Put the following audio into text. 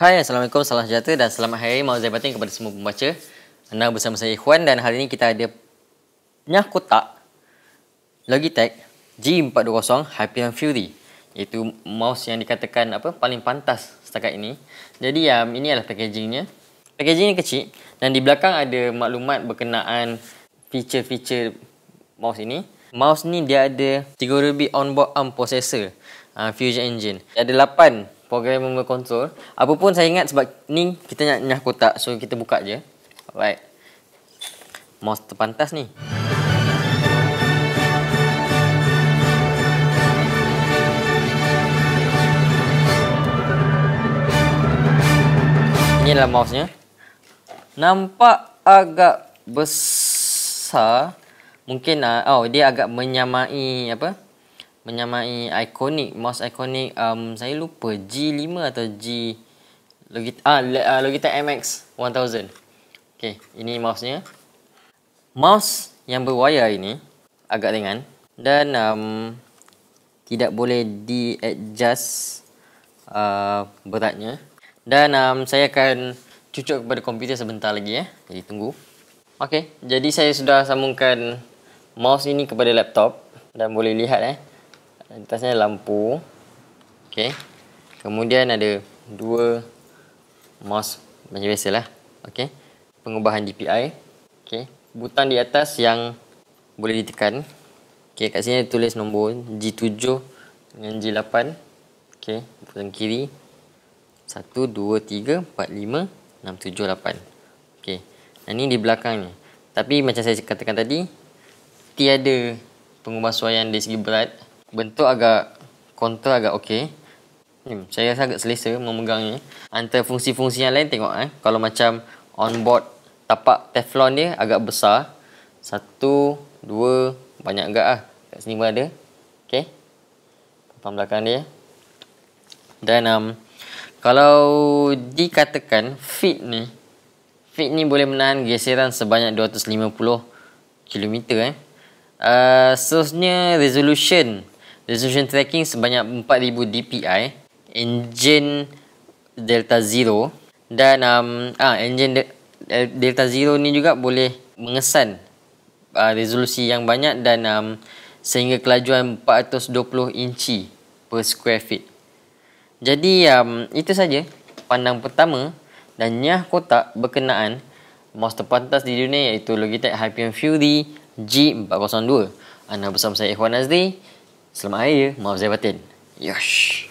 Hai, Assalamualaikum, salam sejahtera dan selamat hari raya mahu batin kepada semua pembaca. Anda bersama saya Ikhwan dan hari ini kita ada penyah kotak Logitech G420 Hyperion Fury. Itu mouse yang dikatakan apa paling pantas setakat ini. Jadi um, ini adalah packagingnya. Packaging ini kecil dan di belakang ada maklumat berkenaan feature-feature mouse ini. Mouse ni dia ada 3 ruby onboard ARM processor uh, Fusion Engine. Dia ada 8 programmable console. Apa pun saya ingat sebab ni kita nak nyah kotak. So kita buka je. Alright. Mouse terpantas ni. Ini adalah mouse-nya. Nampak agak besar. Mungkin ah, oh dia agak menyamai apa? menyamai ikonik mouse ikonik um, saya lupa G5 atau G Logitech ah, ah Logitech MX 1000. Okey, ini mouse nya. Mouse yang berwayar ini agak ringan dan um, tidak boleh di adjust uh, beratnya dan um, saya akan cucuk kepada komputer sebentar lagi ya. Jadi tunggu. Okey, jadi saya sudah sambungkan mouse ini kepada laptop dan boleh lihat eh atasnya lampu okey kemudian ada dua mouse macam biasalah okey pengubahan DPI okey butang di atas yang boleh ditekan okey kat sini tulis nombor G7 dengan G8 okey butang kiri 1 2 3 4 5 6 7 8 okey dan ini di belakang ni tapi macam saya katakan tadi tiada pengubahsuaian suara yang dari segi berat bentuk agak kontrol agak okey. Hmm, saya rasa agak selesa memegang ni. Antara fungsi-fungsi yang lain tengok eh. Kalau macam onboard tapak teflon dia agak besar. Satu, dua, banyak agak lah. Kat sini pun ada. Okey. Tampang belakang dia. Dan um, kalau dikatakan fit ni. Fit ni boleh menahan geseran sebanyak 250 km eh. Uh, seterusnya resolution resolution tracking sebanyak 4000 dpi engine delta zero dan um, ah engine de- eh, delta zero ni juga boleh mengesan uh, resolusi yang banyak dan um, sehingga kelajuan 420 inci per square feet jadi um, itu saja pandang pertama dan nyah kotak berkenaan mouse terpantas di dunia iaitu Logitech Hyperion Fury G402 anda bersama saya Ikhwan Azri Selamat Hari Raya. Maaf Zahir Batin. Yosh.